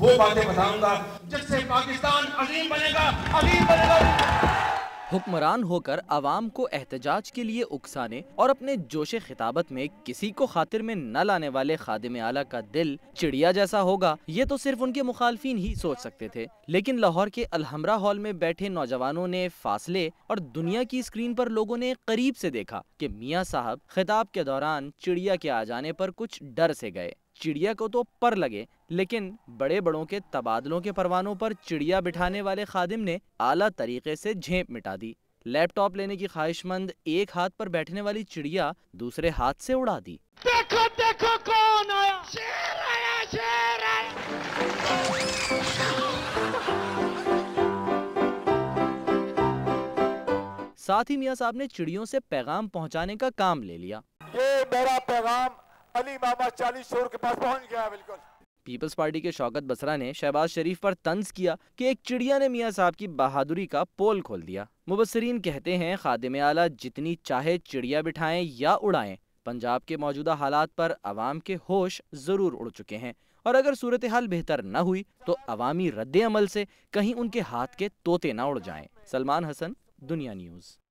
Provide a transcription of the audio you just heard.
वो बातें बताऊंगा जिससे पाकिस्तान अजीम बनेगा अजीम बनेगा हुक्मरान होकर आवाम को एहतजाज के लिए उकसाने और अपने जोश खिताबत में किसी को खातिर में न लाने वाले खादिम आला का दिल चिड़िया जैसा होगा ये तो सिर्फ उनके मुखालफी ही सोच सकते थे लेकिन लाहौर के अलहमरा हॉल में बैठे नौजवानों ने फासले और दुनिया की स्क्रीन पर लोगों ने करीब से देखा कि मियाँ साहब खिताब के दौरान चिड़िया के आ जाने पर कुछ डर से गए चिड़िया को तो पर लगे लेकिन बड़े बड़ों के तबादलों के परवानों पर चिड़िया बिठाने वाले खादिम ने आला तरीके से झेप मिटा दी लैपटॉप लेने की ख्वाहिशमंद एक हाथ पर बैठने वाली चिड़िया दूसरे हाथ से उड़ा दी देखो देखो कौन आया शेर आया शेर आया साथ ही मियाँ साहब ने चिड़ियों से पैगाम पहुंचाने का काम ले लिया ये मेरा पैगाम अली बाबा चालीस शोर के पास पहुंच गया है बिल्कुल पीपल्स पार्टी के शौकत बसरा ने शहबाज शरीफ पर तंज किया कि एक चिड़िया ने मियाँ साहब की बहादुरी का पोल खोल दिया मुबसरीन कहते हैं खादिम आला जितनी चाहे चिड़िया बिठाएं या उड़ाएं पंजाब के मौजूदा हालात पर आवाम के होश ज़रूर उड़ चुके हैं और अगर सूरत हाल बेहतर न हुई तो अवामी रद्द अमल से कहीं उनके हाथ के तोते न उड़ जाए सलमान हसन दुनिया न्यूज़